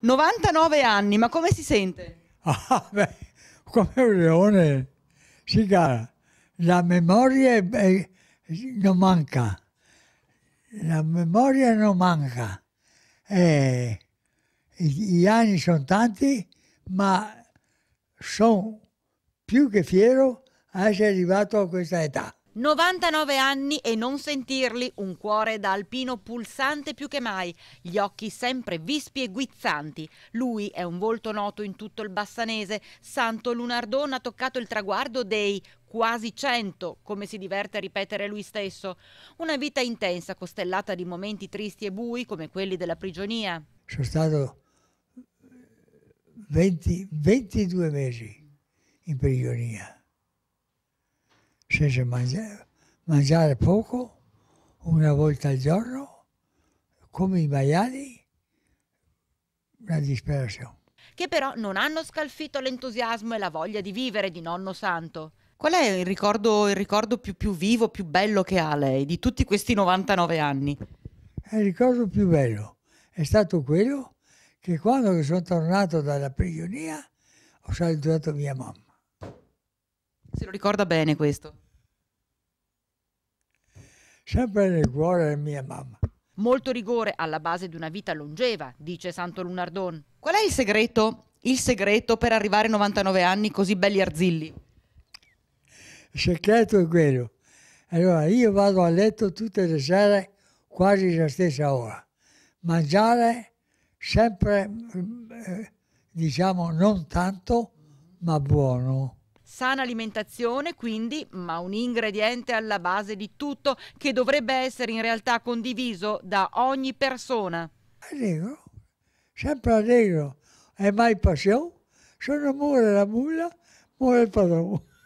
99 anni, ma come si sente? Ah, beh, come un leone. Sì, cara, la memoria è, non manca. La memoria non manca. Eh, gli anni sono tanti, ma sono più che fiero di essere arrivato a questa età. 99 anni e non sentirli, un cuore da alpino pulsante più che mai, gli occhi sempre vispi e guizzanti. Lui è un volto noto in tutto il bassanese. Santo Lunardone ha toccato il traguardo dei quasi 100, come si diverte a ripetere lui stesso. Una vita intensa, costellata di momenti tristi e bui, come quelli della prigionia. Sono stato 20, 22 mesi in prigionia scese a mangiare, mangiare poco, una volta al giorno, come i maiali, la disperazione. Che però non hanno scalfito l'entusiasmo e la voglia di vivere di Nonno Santo. Qual è il ricordo, il ricordo più, più, vivo, più bello che ha lei di tutti questi 99 anni? Il ricordo più bello è stato quello che quando sono tornato dalla prigionia ho salutato mia mamma se lo ricorda bene questo. Sempre nel cuore della mia mamma. Molto rigore alla base di una vita longeva, dice Santo Lunardon. Qual è il segreto, il segreto per arrivare a 99 anni così belli arzilli? Il segreto è quello. Allora, io vado a letto tutte le sere quasi alla stessa ora. Mangiare sempre, mm, eh, diciamo, non tanto, ma buono. Sana alimentazione quindi, ma un ingrediente alla base di tutto che dovrebbe essere in realtà condiviso da ogni persona. Allegro, sempre allegro, è mai passione, sono muore la mulla, muore il padrone.